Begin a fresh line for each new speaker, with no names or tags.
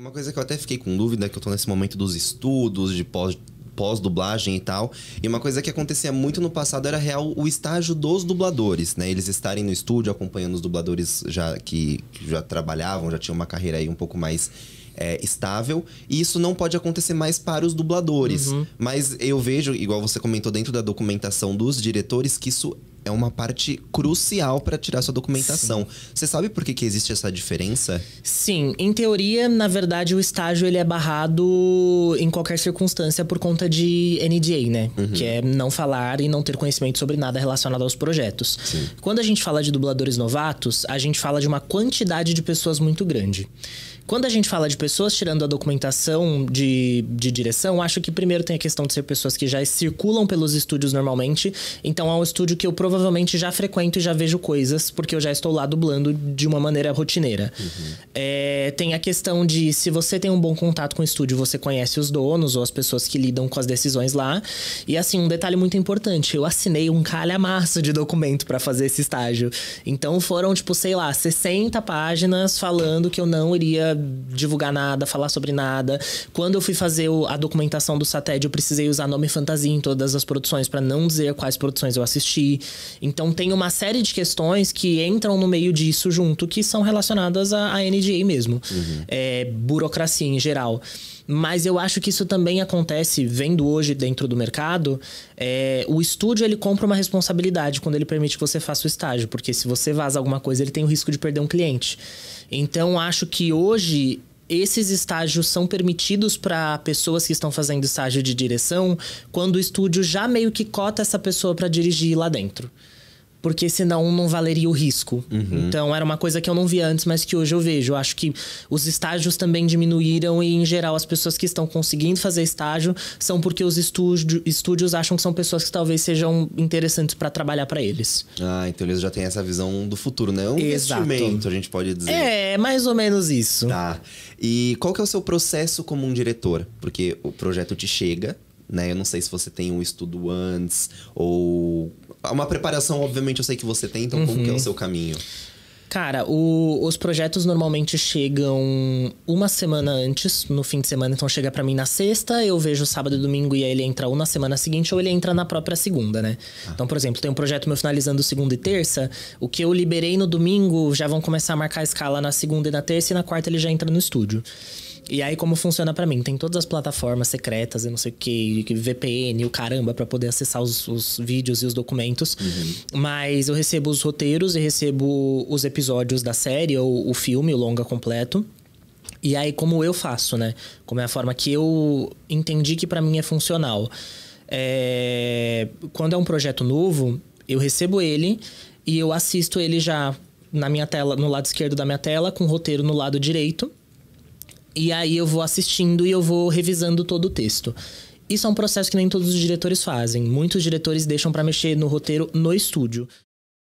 Uma coisa que eu até fiquei com dúvida, é que eu tô nesse momento dos estudos, de pós pós-dublagem e tal. E uma coisa que acontecia muito no passado era real o estágio dos dubladores, né? Eles estarem no estúdio acompanhando os dubladores já que, que já trabalhavam, já tinham uma carreira aí um pouco mais é, estável. E isso não pode acontecer mais para os dubladores. Uhum. Mas eu vejo, igual você comentou dentro da documentação dos diretores, que isso é uma parte crucial para tirar sua documentação. Sim. Você sabe por que, que existe essa diferença?
Sim, em teoria, na verdade, o estágio ele é barrado em qualquer circunstância por conta de NDA, né? Uhum. Que é não falar e não ter conhecimento sobre nada relacionado aos projetos. Sim. Quando a gente fala de dubladores novatos, a gente fala de uma quantidade de pessoas muito grande. Quando a gente fala de pessoas tirando a documentação de, de direção, acho que primeiro tem a questão de ser pessoas que já circulam pelos estúdios normalmente. Então é um estúdio que eu provavelmente provavelmente já frequento e já vejo coisas, porque eu já estou lá dublando de uma maneira rotineira. Uhum. É, tem a questão de se você tem um bom contato com o estúdio, você conhece os donos ou as pessoas que lidam com as decisões lá. E assim, um detalhe muito importante: eu assinei um massa de documento para fazer esse estágio. Então foram, tipo, sei lá, 60 páginas falando que eu não iria divulgar nada, falar sobre nada. Quando eu fui fazer a documentação do Satédio, eu precisei usar nome fantasia em todas as produções para não dizer quais produções eu assisti. Então tem uma série de questões que entram no meio disso junto, que são relacionadas à, NDA mesmo. Uhum. É, burocracia em geral. Mas eu acho que isso também acontece, vendo hoje dentro do mercado, é, o estúdio ele compra uma responsabilidade quando ele permite que você faça o estágio, porque se você vaza alguma coisa, ele tem o risco de perder um cliente. Então acho que hoje esses estágios são permitidos para pessoas que estão fazendo estágio de direção quando o estúdio já meio que cota essa pessoa para dirigir lá dentro porque senão não valeria o risco. Uhum. Então era uma coisa que eu não via antes, mas que hoje eu vejo. Eu acho que os estágios também diminuíram e em geral as pessoas que estão conseguindo fazer estágio são porque os estúdio, estúdios acham que são pessoas que talvez sejam interessantes para trabalhar para eles.
Ah, então eles já têm essa visão do futuro, né? É um Exato. investimento, a gente pode dizer. É, mais ou menos isso. Tá. E qual que é o seu processo como um diretor? Porque o projeto te chega, né? Eu não sei se você tem um estudo antes ou uma preparação, obviamente eu sei que você tem, então uhum. como que é o uhum. seu caminho?
Cara, o, os projetos normalmente chegam uma semana antes, no fim de semana. Então chega para mim na sexta, eu vejo sábado e domingo e aí ele entra ou na semana seguinte ou ele entra na própria segunda, né? Ah. Então, por exemplo, tem um projeto meu finalizando segunda e terça. O que eu liberei no domingo já vão começar a marcar a escala na segunda e na terça e na quarta ele já entra no estúdio. E aí, como funciona para mim? Tem todas as plataformas secretas e não sei o que, VPN, o caramba, para poder acessar os, os, vídeos e os documentos. Uhum. Mas eu recebo os roteiros e recebo os episódios da série, ou o filme, o longa completo. E aí, como eu faço, né? Como é a forma que eu entendi que para mim é funcional. É... Quando é um projeto novo, eu recebo ele e eu assisto ele já na minha tela, no lado esquerdo da minha tela, com o roteiro no lado direito. E aí eu vou assistindo e eu vou revisando todo o texto. Isso é um processo que nem todos os diretores fazem. Muitos diretores deixam para mexer no roteiro no estúdio.